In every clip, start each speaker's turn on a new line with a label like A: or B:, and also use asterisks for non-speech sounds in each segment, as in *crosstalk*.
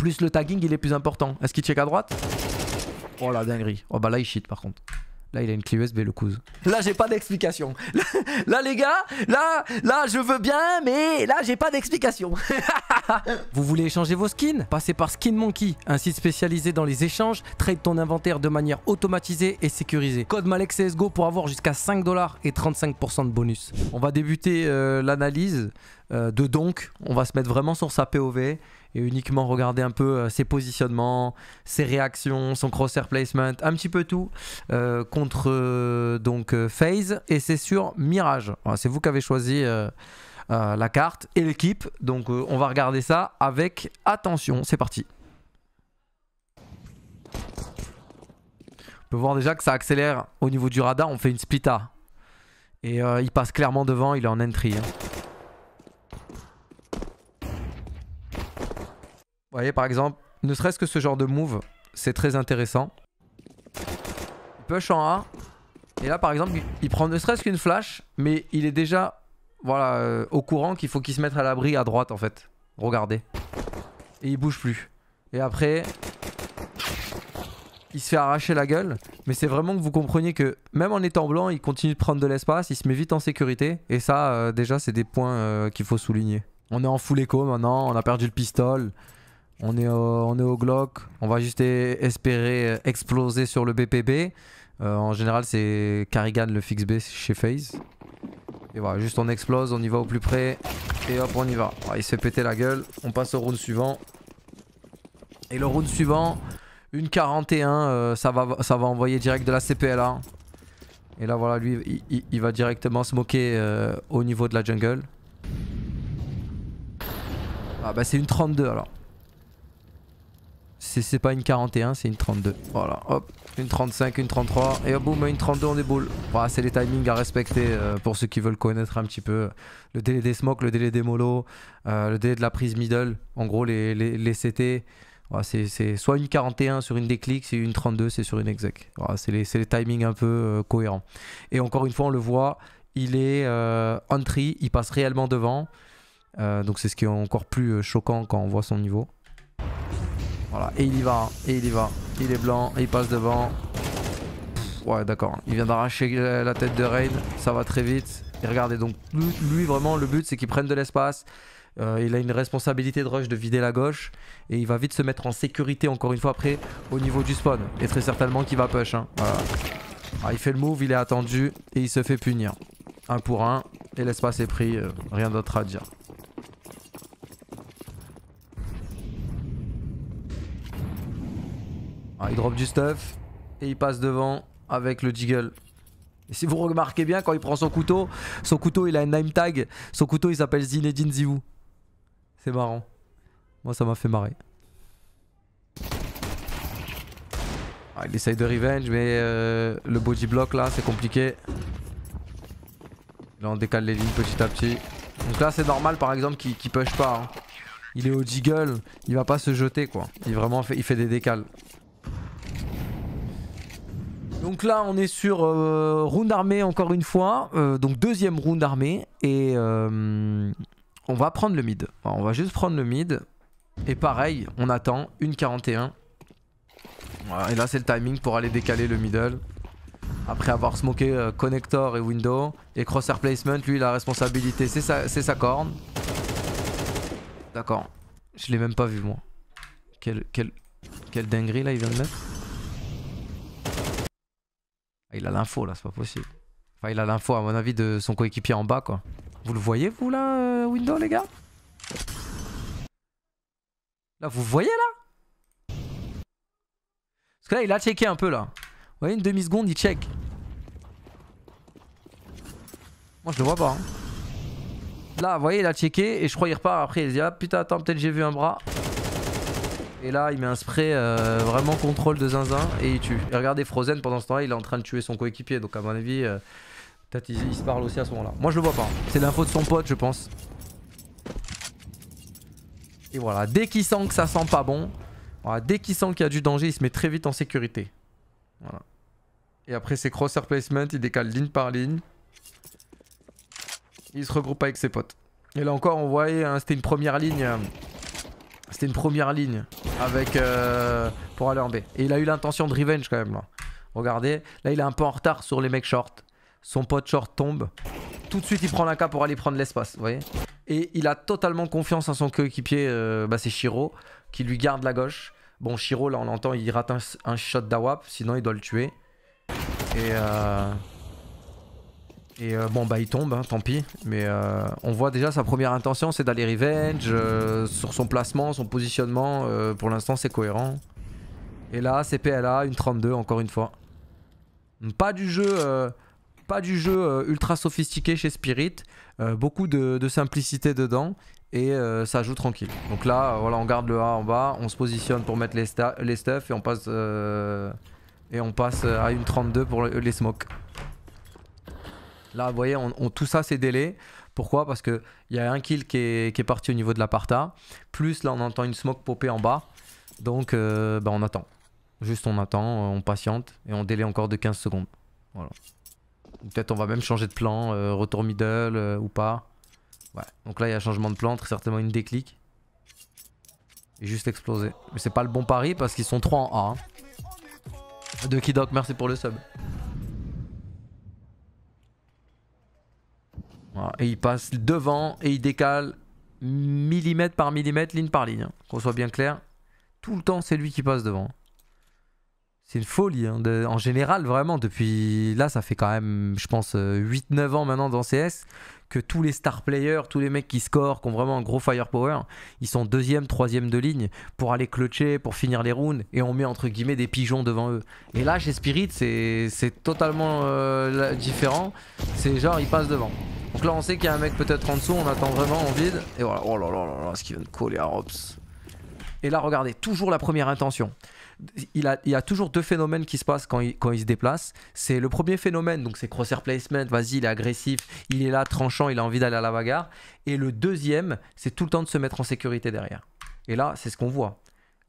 A: Plus le tagging, il est plus important. Est-ce qu'il check à droite Oh la dinguerie. Oh bah là, il shit par contre. Là, il a une clé USB, le cousin. Là, j'ai pas d'explication. *laughs* Là, les gars, là, là, je veux bien, mais là, j'ai pas d'explication. *laughs* Vous voulez échanger vos skins Passez par Skin Monkey, un site spécialisé dans les échanges. Trade ton inventaire de manière automatisée et sécurisée. Code Malek pour avoir jusqu'à 5 dollars et 35% de bonus. On va débuter euh, l'analyse euh, de donc. On va se mettre vraiment sur sa POV et uniquement regarder un peu euh, ses positionnements, ses réactions, son crosshair placement, un petit peu tout euh, contre euh, donc Phase et c'est sur Mirage. C'est vous qui avez choisi la carte et l'équipe, donc on va regarder ça avec attention. C'est parti. On peut voir déjà que ça accélère au niveau du radar. On fait une splita et il passe clairement devant. Il est en entry. Hein. Vous voyez, par exemple, ne serait-ce que ce genre de move, c'est très intéressant. Il push en A. Et là, par exemple, il prend ne serait-ce qu'une flash, mais il est déjà voilà, euh, au courant qu'il faut qu'il se mette à l'abri à droite, en fait. Regardez. Et il bouge plus. Et après, il se fait arracher la gueule. Mais c'est vraiment que vous compreniez que même en étant blanc, il continue de prendre de l'espace, il se met vite en sécurité. Et ça, euh, déjà, c'est des points euh, qu'il faut souligner. On est en full écho maintenant, on a perdu le pistolet. On est, au, on est au Glock, on va juste espérer euh, exploser sur le BPB. Euh, en général, c'est Carrigan le fixe B chez FaZe. Et voilà, juste on explose, on y va au plus près. Et hop, on y va. Ah, il se fait péter la gueule. On passe au round suivant. Et le round suivant, une 41, euh, ça, va, ça va envoyer direct de la CPLA. Et là, voilà, lui, il, va directement se moquer au niveau de la jungle. Ah bah c'est une 32 alors. C'est pas une 41, c'est une 32. Voilà, hop, une 35, une 33, et hop, boum, une 32, on déboule. Voilà, c'est les timings à respecter euh, pour ceux qui veulent connaître un petit peu euh, le délai des smokes, le délai des mollo, euh, le délai de la prise middle, en gros les, les, CT. c'est soit une 41 sur une déclic, c'est une 32, c'est sur une exec. Voilà, c'est les, les, timings un peu cohérents. Et encore une fois, on le voit, il est entry, il passe réellement devant. donc c'est ce qui est encore plus choquant quand on voit son niveau et il y va, et il y va. Il est blanc, il passe devant. Ouais, d'accord. Il vient d'arracher la tête de Raid. Ça va très vite. Et regardez, donc lui, vraiment, le but, c'est qu'il prenne de l'espace. Euh, il a une responsabilité de rush de vider la gauche. Et il va vite se mettre en sécurité, encore une fois, après, au niveau du spawn. Et très certainement qu'il va push. Hein. Ah, il fait le move, il est attendu. Et il se fait punir. Un pour un. Et l'espace est pris. Euh, rien d'autre à dire. il drop du stuff et il passe devant avec le jiggle. Et si vous remarquez bien, quand il prend son couteau, son couteau il a un name tag. Son couteau il s'appelle Zinedine Zivou. C'est marrant. Moi ça m'a fait marrer. Ah, il essaye de revenge, mais euh, le body block là c'est compliqué. Là on décale les lignes petit à petit. Donc là c'est normal par exemple qu'il qu push pas. Hein. Il est au jiggle, il va pas se jeter quoi. Il vraiment fait, il fait des décales. Donc là, on est sur euh, round armée encore une fois. Euh, donc deuxième round armée. Et euh, on va prendre le mid. on va juste prendre le mid. Et pareil, on attend. 1,41. Voilà, et là, c'est le timing pour aller décaler le middle. Après avoir smoké connector et window. Et crosser placement, lui, la responsabilité, c'est sa, sa corne. D'accord. Je l'ai même pas vu, moi. quelle dinguerie, là, il vient de mettre. Ah, il a l'info là, c'est pas possible. Enfin, il a l'info à mon avis de son coéquipier en bas quoi. Vous le voyez vous là, euh, Window les gars Là, vous voyez là Parce que là, il a checké un peu là. Vous voyez, une demi-seconde, il check. Moi, je le vois pas. Hein. Là, vous voyez, il a checké et je crois Il repart. Après, il se dit Ah putain, attends, peut-être j'ai vu un bras. Et là, il met un spray euh, vraiment contrôle de zinzin et il tue. Et regardez, Frozen, pendant ce temps-là, il est en train de tuer son coéquipier. Donc, à mon avis, euh, peut-être il, se parle aussi à ce moment-là. Moi, je le vois pas. C'est l'info de son pote, je pense. Et voilà, dès qu'il sent que ça sent pas bon, dès qu'il sent qu'il y a du danger, il se met très vite en sécurité. Voilà. Et après, c'est cross placement, il décale ligne par ligne. Il se regroupe avec ses potes. Et là encore, on voyait, hein, c'était une première ligne. Euh, c'était une première ligne avec euh, pour aller en B. Et il a eu l'intention de revenge quand même là. Regardez, là il est un peu en retard sur les mecs short. Son pote short tombe. Tout de suite il prend la K pour aller prendre l'espace, vous voyez. Et il a totalement confiance en son coéquipier, euh, bah, c'est Shiro, qui lui garde la gauche. Bon, Shiro, là on l'entend, il rate un, un shot d'Awap, sinon il doit le tuer. Et euh, et euh, bon bah il tombe, hein, tant pis. Mais euh, on voit déjà sa première intention c'est d'aller revenge. Euh, sur son placement, son positionnement, pour l'instant c'est cohérent. Et là c'est PLA, une 32 encore une fois. Pas du jeu, pas du jeu ultra sophistiqué chez Spirit. beaucoup de, simplicité dedans. Et ça joue tranquille. Donc là voilà on garde le A en bas, on se positionne pour mettre les, les stuffs et on passe, et on passe à une 32 pour les smokes. Là, vous voyez, on, tout ça, c'est délai. Pourquoi Parce qu'il y a un kill qui est, parti au niveau de l'aparta. Plus, là, on entend une smoke popper en bas. Donc, euh, bah, on attend. Juste, on attend, euh, on patiente et on délai encore de 15 secondes. Peut-être on va même changer de plan, euh, retour middle ou pas. Ouais. Donc là, il y a un changement de plan, très certainement une déclic. Et juste exploser. Mais c'est pas le bon pari parce qu'ils sont 3 en A. Hein. De Kidok, merci pour le sub. Et il passe devant et il décale millimètre par millimètre, ligne par ligne. Hein, qu'on soit bien clair, tout le temps c'est lui qui passe devant. C'est une folie. Hein, en général, vraiment, depuis là, ça fait quand même, je pense, 8-9 euh, ans maintenant dans CS que tous les star players, tous les mecs qui scorent, qui ont vraiment un gros firepower, ils sont deuxième, troisième de ligne pour aller clutcher, pour finir les rounds, et on met entre guillemets des pigeons devant eux. Et là, chez Spirit, c'est totalement euh, différent. C'est genre, ils passent devant. Donc là, on sait qu'il y a un mec peut-être en dessous, on attend vraiment en vide, et voilà, oh là là là là, ce qui vient de coller à Robs. Et là, regardez, toujours la première intention il, y a toujours deux phénomènes qui se passent quand il, quand il se déplace. C'est le premier phénomène, donc c'est crosshair placement, vas-y, il est agressif, il est là, tranchant, il a envie d'aller à la bagarre. Et le deuxième, c'est tout le temps de se mettre en sécurité derrière. Et là, c'est ce qu'on voit.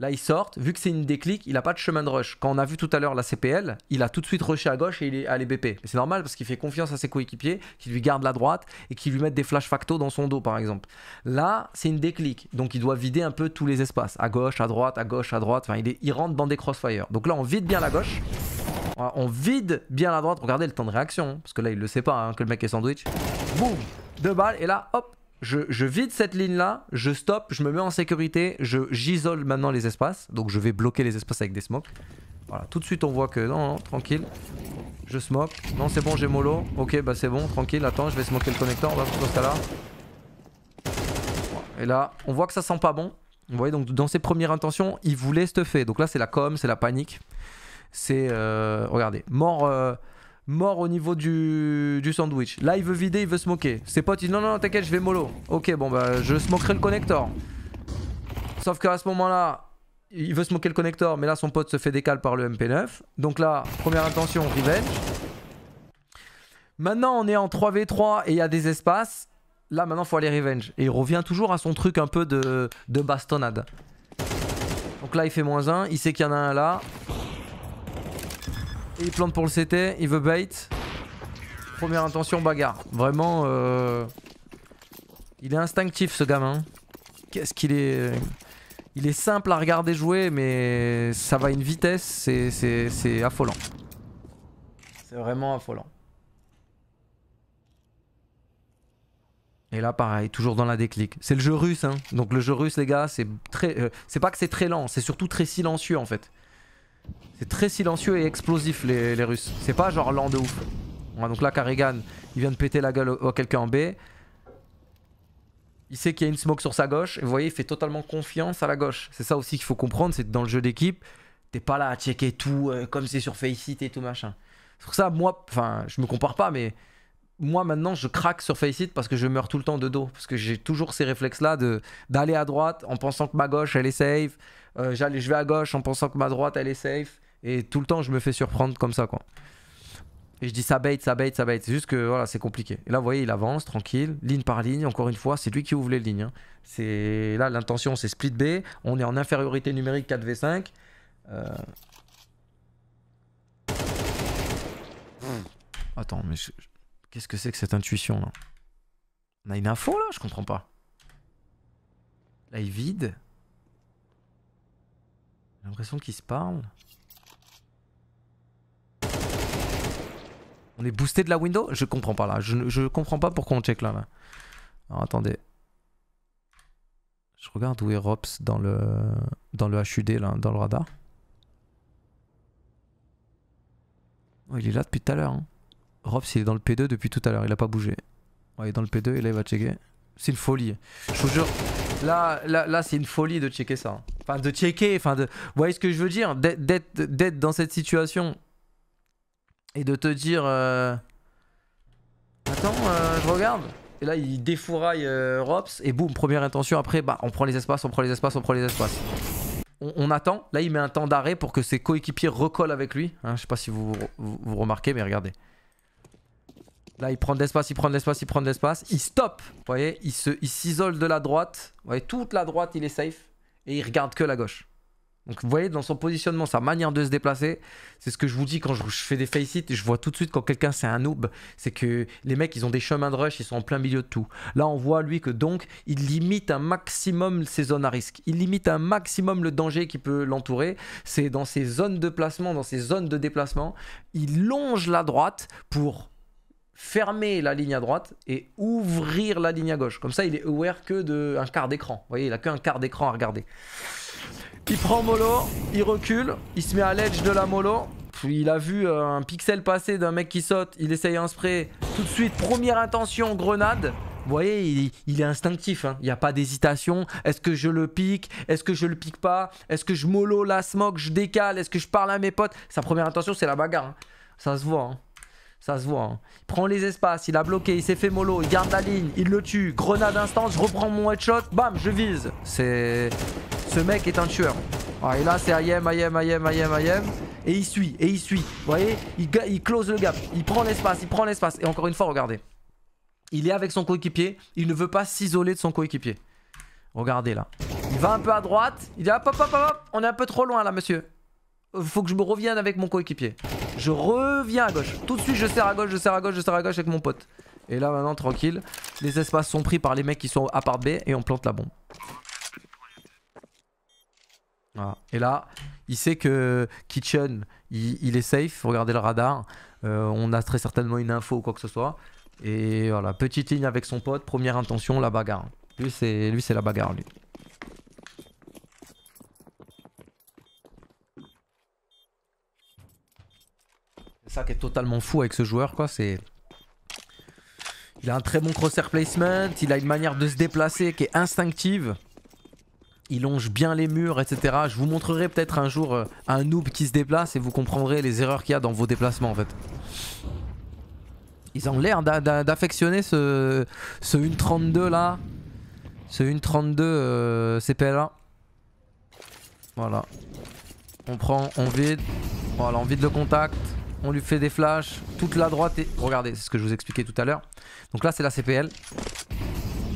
A: Là, il sort. Vu que c'est une déclic, il n'a pas de chemin de rush. Quand on a vu tout à l'heure la CPL, il a tout de suite rushé à gauche et il est allé BP. C'est normal parce qu'il fait confiance à ses coéquipiers, qui lui gardent la droite et qui lui mettent des flash facto dans son dos, par exemple. Là, c'est une déclic. Donc, il doit vider un peu tous les espaces. À gauche, à droite, à gauche, à droite. Enfin, il, rentre dans des crossfire. Donc là, on vide bien la gauche. Ah, on vide bien la droite. Regardez le temps de réaction. Hein, parce que là, il le sait pas hein, que le mec est sandwich. Boum Deux balles. Et là, hop, je, vide cette ligne-là, je stoppe, je me mets en sécurité, j'isole maintenant les espaces. Donc je vais bloquer les espaces avec des smokes. Voilà, tout de suite on voit que non, tranquille. Je smoke. Non, c'est bon, j'ai mollo. Ok, bah c'est bon, tranquille. Attends, je vais smoker le connecteur. On va dans ce là Et là, on voit que ça sent pas bon. Vous voyez, donc dans ses premières intentions, il voulait stuffer. Donc là, c'est la com, c'est la panique. C'est. Euh, regardez, mort. Euh, mort au niveau du, sandwich. Là, il veut vider, il veut se moquer. Ses potes, ils disent non, non, t'inquiète, je vais mollo. Ok, bon, bah, je smokerai le connector. Sauf qu'à ce moment-là, il veut smoker le connector, mais là, son pote se fait décaler par le MP9. Donc là, première intention, revenge. Maintenant, on est en 3v3 et il y a des espaces. Là, maintenant, faut aller revenge. Et il revient toujours à son truc un peu de, de bastonnade. Donc là, il fait moins 1. Il sait qu'il y en a un là. Et il plante pour le CT, il veut bait. Première intention, bagarre. Vraiment, euh, il est instinctif ce gamin. Qu'est-ce qu'il est... Il est simple à regarder jouer, mais ça va à une vitesse, c'est affolant. C'est vraiment affolant. Et là, pareil, toujours dans la déclic. C'est le jeu russe, hein. Donc le jeu russe, les gars, c'est très, euh, c'est pas que c'est très lent, c'est surtout très silencieux en fait. C'est très silencieux et explosif les, Russes. C'est pas genre lent de ouf. donc là, Karigan, il vient de péter la gueule à quelqu'un en B. Il sait qu'il y a une smoke sur sa gauche. Et vous voyez, il fait totalement confiance à la gauche. C'est ça aussi qu'il faut comprendre, c'est que dans le jeu d'équipe, t'es pas là à checker tout euh, comme c'est sur Faceit et tout machin. C'est pour ça, moi, enfin, je me compare pas, mais moi maintenant, je craque sur Faceit parce que je meurs tout le temps de dos. Parce que j'ai toujours ces réflexes-là d'aller à droite en pensant que ma gauche, elle est safe. Euh, je vais à gauche en pensant que ma droite elle est safe. Et tout le temps, je me fais surprendre comme ça, quoi. Et je dis ça bait, ça bait, ça bait. C'est juste que voilà, c'est compliqué. là, vous voyez, il avance tranquille, ligne par ligne. Encore une fois, c'est lui qui ouvre les lignes. Hein. C'est là l'intention, c'est split B. On est en infériorité numérique 4v5. Euh. Attends, mais qu'est-ce que c'est que cette intuition là On a une info là, je comprends pas. Là, il vide. J'ai l'impression qu'ils se parlent. On est boosté de la window Je comprends pas là. Je, je comprends pas pourquoi on check là. là. attendez. Je regarde où est Rops dans le, dans le HUD là, dans le radar. Oh, il est là depuis tout à l'heure. Hein. Rops il est dans le P2 depuis tout à l'heure, il a pas bougé. il est dans le P2 et là il va checker. C'est une folie. Je vous jure, là, là, c'est une folie de checker ça. Enfin, de checker, enfin, de... Vous voyez ce que je veux dire D'être dans cette situation et de te dire... Euh, attends, euh, je regarde. Et là, il défouraille euh, Robs et boum, première intention. Après, bah, on prend les espaces, on prend les espaces, on prend les espaces. On, attend. Là, il met un temps d'arrêt pour que ses coéquipiers recollent avec lui. Hein, je sais pas si vous remarquez, mais regardez. Là, il prend de l'espace, il prend de l'espace, il prend de l'espace. Il stoppe. Vous voyez, il s'isole il de la droite. Vous voyez, toute la droite, il est safe. Et il regarde que la gauche. Donc vous voyez, dans son positionnement, sa manière de se déplacer, c'est ce que je vous dis quand je, fais des face hits, je vois tout de suite quand quelqu'un c'est un noob, c'est que les mecs ils ont des chemins de rush, ils sont en plein milieu de tout. Là on voit lui que donc il limite un maximum ses zones à risque, il limite un maximum le danger qui peut l'entourer, c'est dans ses zones de placement, dans ses zones de déplacement, il longe la droite pour fermer la ligne à droite et ouvrir la ligne à gauche. Comme ça, il est aware que d'un quart d'écran. Vous voyez, il a qu'un quart d'écran à regarder. Il prend mollo, il recule, il se met à l'edge de la mollo. Il a vu euh, un pixel passer d'un mec qui saute, il essaye un spray. Tout de suite, première intention, grenade. Vous voyez, il, est instinctif, hein. il n'y a pas d'hésitation. Est-ce que je le pique Est-ce que je le pique pas Est-ce que je mollo la smoke Je décale Est-ce que je parle à mes potes Sa première intention, c'est la bagarre. Hein. Ça se voit. Hein. Ça se voit. Hein. Il prend les espaces, il a bloqué, il s'est fait mollo, il garde la ligne, il le tue. Grenade instant, je reprends mon headshot, bam, je vise. C'est... Ce mec est un tueur. Ah, et là, c'est IM, IM, IM, IM, IM. Et il suit, et il suit. Vous voyez il, il close le gap, il prend l'espace, il prend l'espace. Et encore une fois, regardez. Il est avec son coéquipier, il ne veut pas s'isoler de son coéquipier. Regardez là. Il va un peu à droite, il dit hop, hop, hop, hop, on est un peu trop loin là, monsieur. Faut que je me revienne avec mon coéquipier. Je reviens à gauche. Tout de suite, je serre à gauche, je serre à gauche, je serre à gauche avec mon pote. Et là, maintenant, tranquille. Les espaces sont pris par les mecs qui sont à part B et on plante la bombe. Voilà. Et là, il sait que Kitchen, il, est safe. Regardez le radar. Euh, on a très certainement une info ou quoi que ce soit. Et voilà, petite ligne avec son pote, première intention, la bagarre. Lui, c'est la bagarre, lui. C'est ça qui est totalement fou avec ce joueur quoi, c'est... Il a un très bon crosshair placement, il a une manière de se déplacer qui est instinctive. Il longe bien les murs, etc. Je vous montrerai peut-être un jour euh, un noob qui se déplace et vous comprendrez les erreurs qu'il y a dans vos déplacements en fait. Ils ont l'air d'affectionner ce, ce 1.32 là. Ce 1.32 c'est CPL là. Voilà. On prend, on vide. Voilà, on vide le contact on lui fait des flashs, toute la droite est... Regardez, c'est ce que je vous expliquais tout à l'heure. Donc là, c'est la CPL.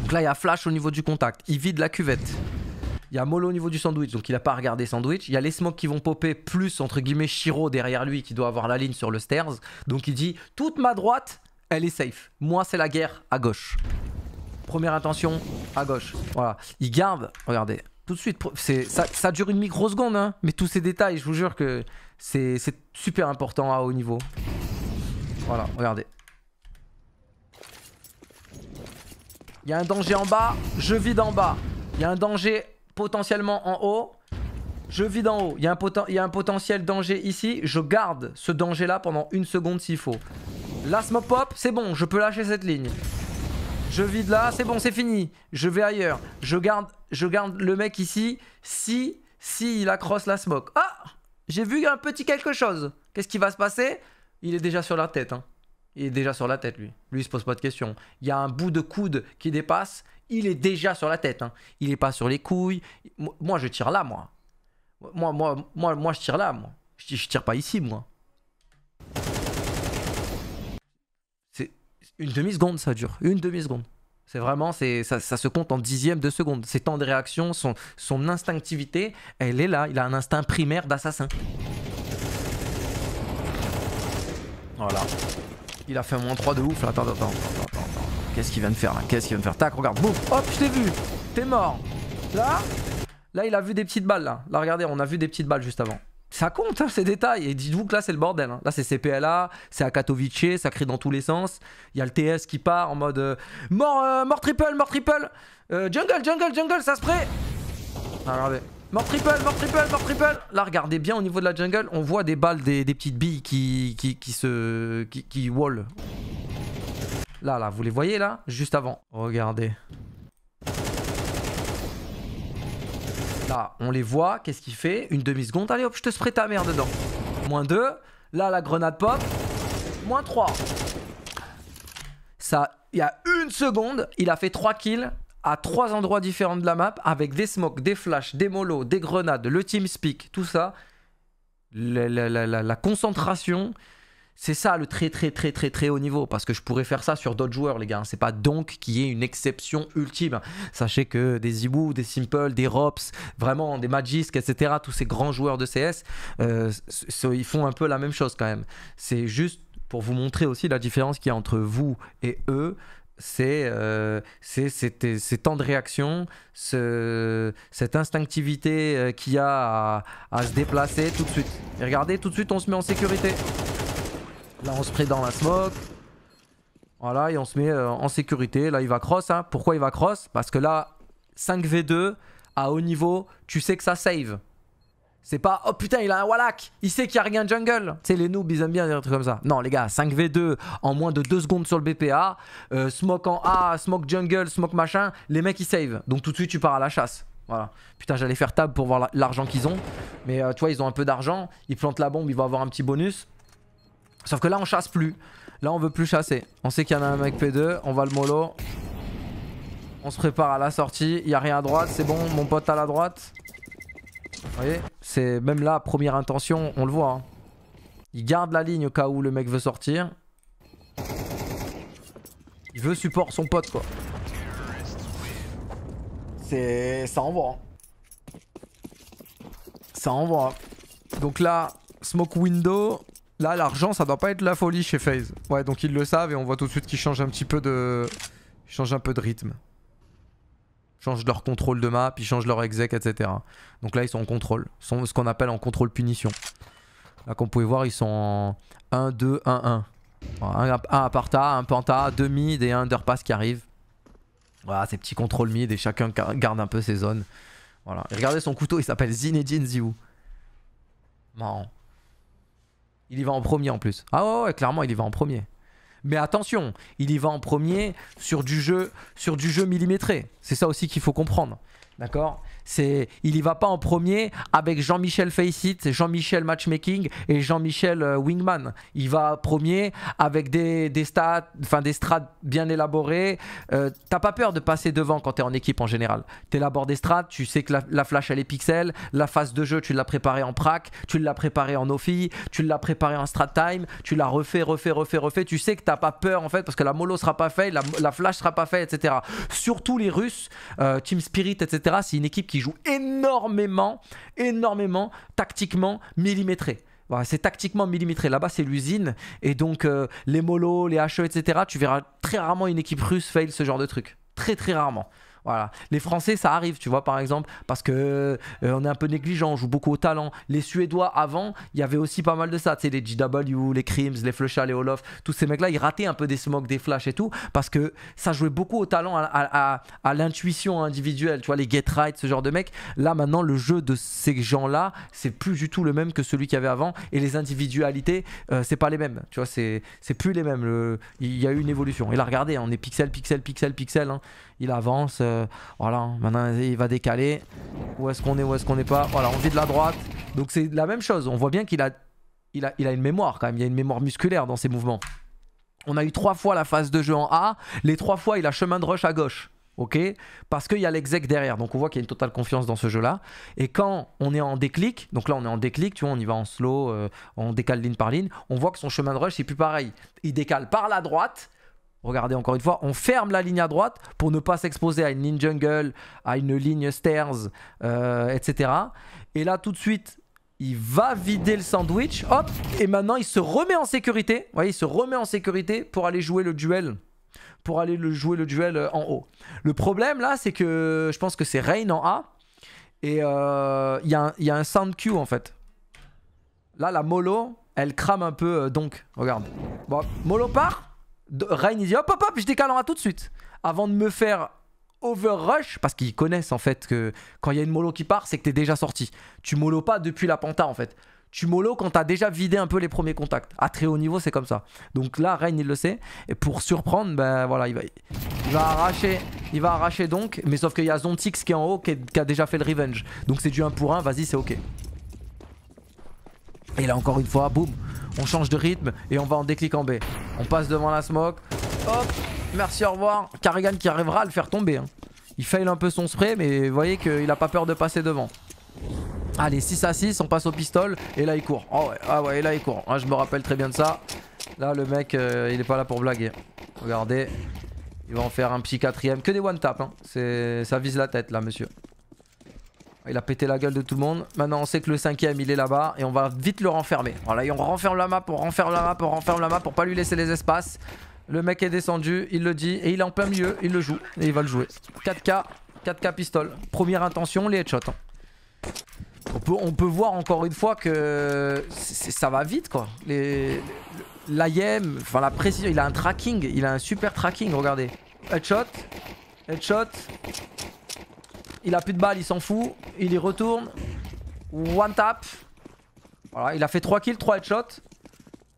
A: Donc là, il y a flash au niveau du contact. Il vide la cuvette. Il y a mollo au niveau du sandwich, donc il a pas regardé sandwich. Il y a les smokes qui vont popper, plus entre guillemets Chiro derrière lui qui doit avoir la ligne sur le stairs. Donc il dit toute ma droite, elle est safe. Moi, c'est la guerre à gauche. Première intention à gauche. Voilà. Il garde, regardez, tout de suite. Ça, ça dure une microseconde, hein, mais tous ces détails, je vous jure que c'est super important à haut niveau. Voilà, regardez. Il y a un danger en bas, je vide en bas. Il y a un danger potentiellement en haut, je vide en haut. Il y, a un y a un potentiel danger ici, je garde ce danger là pendant une seconde s'il faut. La smoke pop, c'est bon, je peux lâcher cette ligne. Je vide là, c'est bon, c'est fini. Je vais ailleurs. Je garde, je garde le mec ici si, si il accroche la smoke. Ah j'ai vu un petit quelque chose. Qu'est-ce qui va se passer Il est déjà sur la tête. Hein. Il est déjà sur la tête, lui. Lui, il se pose pas de questions. Il y a un bout de coude qui dépasse. Il est déjà sur la tête. Hein. Il est pas sur les couilles. Moi, je tire là, moi. Moi, moi, moi, moi je tire là, moi. Je, je tire pas ici, moi. C'est une demi-seconde, ça dure. Une demi-seconde. C'est vraiment, ça, se compte en dixièmes de seconde. Ses temps de réaction, son, son instinctivité, elle est là. Il a un instinct primaire d'assassin. Voilà. Il a fait un moins 3 de ouf. Attends, attends, attends. Qu'est-ce qu'il vient de faire là Qu'est-ce qu'il vient de faire Tac, regarde. Boum Hop, je t'ai vu T'es mort Là Là, il a vu des petites balles là. Là, regardez, on a vu des petites balles juste avant. Ça compte, hein, ces détails. Et dites-vous que là, c'est le bordel. Hein. Là, c'est CPLA, c'est à Katowice, ça crie dans tous les sens. Il y a le TS qui part en mode euh, mort, euh, mort triple, mort triple. Euh, jungle, jungle, jungle, ça se prête. Ah, regardez. Mort triple, mort triple, mort triple. Là, regardez bien au niveau de la jungle, on voit des balles, des, petites billes qui, qui, se. qui, qui wall. Là, là, vous les voyez là Juste avant. Regardez. Là, on les voit. Qu'est-ce qu'il fait Une demi-seconde. Allez, hop, je te spray ta mère dedans. Moins 2. Là, la grenade pop. Moins 3. Ça, il y a une seconde, il a fait 3 kills à trois endroits différents de la map avec des smokes, des flashs, des molos, des grenades, le team speak, tout ça. la concentration, c'est ça le très très très très très haut niveau parce que je pourrais faire ça sur d'autres joueurs les gars. Hein. C'est pas donc qui est une exception ultime. Sachez que des Zibou, des Simple, des Rops, vraiment des Magisk, etc. Tous ces grands joueurs de CS, euh, ils font un peu la même chose quand même. C'est juste pour vous montrer aussi la différence qu'il y a entre vous et eux c'est euh, ces temps de réaction, ce, cette instinctivité euh, qu'il y a à, à, se déplacer tout de suite. Et regardez, tout de suite, on se met en sécurité. Là on se dans la smoke. Voilà et on se met euh, en sécurité. Là il va cross. Hein. Pourquoi il va cross Parce que là 5v2 à haut niveau tu sais que ça save. C'est pas oh putain il a un wallack il sait qu'il y a rien de jungle. Tu sais les noobs ils aiment bien des trucs comme ça. Non les gars 5v2 en moins de 2 secondes sur le BPA. Euh, smoke en A, smoke jungle, smoke machin. Les mecs ils savent Donc tout de suite tu pars à la chasse. Voilà. Putain, j'allais faire table pour voir l'argent qu'ils ont. Mais toi euh, tu vois, ils ont un peu d'argent. Ils plantent la bombe, ils vont avoir un petit bonus. Sauf que là on chasse plus. Là on veut plus chasser. On sait qu'il y en a un mec P2, on va le mollo. On se prépare à la sortie, il n'y a rien à droite, c'est bon, mon pote à la droite. Vous voyez C'est même là, première intention, on le voit. Hein. Il garde la ligne au cas où le mec veut sortir. Il veut support son pote quoi. C'est... ça envoie. Hein. Ça envoie. Donc là, smoke window, Là, l'argent, ça doit pas être la folie chez FaZe. Ouais, donc ils le savent et on voit tout de suite qu'ils changent un petit peu de... Ils changent un peu de rythme. Ils changent leur contrôle de map, ils changent leur exec, etc. Donc là, ils sont en contrôle. sont ce qu'on appelle en contrôle punition. Là, comme vous pouvez voir, ils sont en 1, 2, 1, 1. Un, un aparta, un penta, deux mid et un underpass qui arrive. Voilà, ces petits contrôles mid et chacun garde un peu ses zones. Voilà. regardez son couteau, il s'appelle Zinedine Ziou. Marrant. Il y va en premier en plus. Ah ouais, clairement, il y va en premier. Mais attention, il y va en premier sur du jeu, sur du jeu millimétré. C'est ça aussi qu'il faut comprendre. D'accord C'est, Il y va pas en premier avec Jean-Michel Faceit, Jean-Michel Matchmaking et Jean-Michel euh, Wingman. Il va premier avec des, des stats, enfin des strats bien élaborés. Euh, t'as pas peur de passer devant quand tu es en équipe en général. Tu élabores des strats, tu sais que la, flash elle est pixel, la phase de jeu tu l'as préparée en prac, tu l'as préparée en offi, tu l'as préparée en strat time, tu l'as refait, refait, refait, refait. Tu sais que t'as pas peur en fait parce que la mollo sera pas faite, la, flash sera pas faite, etc. Surtout les Russes, euh, Team Spirit, etc. C'est une équipe qui joue énormément, énormément tactiquement millimétré. c'est tactiquement millimétré. Là-bas, c'est l'usine. Et donc, euh, les molos, les HE, etc., tu verras très rarement une équipe russe fail ce genre de truc. Très, très rarement. Voilà. Les Français, ça arrive, tu vois, par exemple, parce que euh, on est un peu négligent, on joue beaucoup au talent. Les Suédois, avant, il y avait aussi pas mal de ça. Tu sais, les JW, les Crims, les Flusha, les Olof, tous ces mecs-là, ils rataient un peu des smokes, des flashs et tout, parce que ça jouait beaucoup au talent, à, l'intuition individuelle, tu vois, les Get Right, ce genre de mecs. Là, maintenant, le jeu de ces gens-là, c'est plus du tout le même que celui qu'il y avait avant, et les individualités, euh, c'est pas les mêmes, tu vois, c'est plus les mêmes. Il y a eu une évolution. Et là, regardez, hein, on est pixel, pixel, pixel, pixel. Hein il avance. Euh, voilà, maintenant il va décaler. Où est-ce qu'on est, où est-ce qu'on n'est pas. Voilà, on vit de la droite. Donc c'est la même chose. On voit bien qu'il a, il a, une mémoire quand même. Il y a une mémoire musculaire dans ses mouvements. On a eu trois fois la phase de jeu en A. Les trois fois, il a chemin de rush à gauche. Ok Parce qu'il y a l'exec derrière. Donc on voit qu'il y a une totale confiance dans ce jeu-là. Et quand on est en déclic, donc là on est en déclic, tu vois, on y va en slow, euh, on décale ligne par ligne, on voit que son chemin de rush, c'est plus pareil. Il décale par la droite Regardez encore une fois, on ferme la ligne à droite pour ne pas s'exposer à une ligne jungle, à une ligne stairs, euh, etc. Et là, tout de suite, il va vider le sandwich. Hop Et maintenant, il se remet en sécurité. Vous voyez, il se remet en sécurité pour aller jouer le duel. Pour aller le jouer le duel euh, en haut. Le problème, là, c'est que je pense que c'est Rain en A. Et euh, il y, a un sound cue, en fait. Là, la Molo, elle crame un peu, donc. Regarde. Bon, Molo part Reign il dit hop hop hop, je décalera tout de suite. Avant de me faire rush parce qu'ils connaissent en fait que quand il y a une mollo qui part, c'est que t'es déjà sorti. Tu mollo pas depuis la penta en fait. Tu mollo quand t'as déjà vidé un peu les premiers contacts. À très haut niveau, c'est comme ça. Donc là, Rain, il le sait. Et pour surprendre, ben voilà, il va, arracher. Il va arracher donc. Mais sauf qu'il y a Zontix qui est en haut, qui, qui a déjà fait le revenge. Donc c'est du 1 pour 1, vas-y, c'est ok. Et là, encore une fois, boum on change de rythme et on va en déclic en B. On passe devant la smoke. Hop, merci, au revoir. Karigan qui arrivera à le faire tomber. Hein. Il faille un peu son spray, mais vous voyez qu'il a pas peur de passer devant. Allez, 6 à 6, on passe au pistol. Et là, il court. Oh ah ouais, et ah là, il court. Ah, je me rappelle très bien de ça. Là, le mec, euh, il n'est pas là pour blaguer. Regardez. Il va en faire un petit quatrième. Que des one tap. Hein. Ça vise la tête, là, monsieur. Il a pété la gueule de tout le monde. Maintenant, on sait que le cinquième, il est là-bas. Et on va vite le renfermer. Voilà, et on renferme la map, on renferme la map, on renferme la map pour pas lui laisser les espaces. Le mec est descendu, il le dit. Et il est en plein milieu, il le joue. Et il va le jouer. 4K, 4K pistole. Première intention, les headshots. Hein. On, peut, on peut voir encore une fois que ça va vite, quoi. Les, L'IM, enfin la précision, il a un tracking. Il a un super tracking, regardez. Headshot, headshot, il a plus de balles, il s'en fout. Il y retourne. One tap. Voilà, il a fait 3 kills, 3 headshots.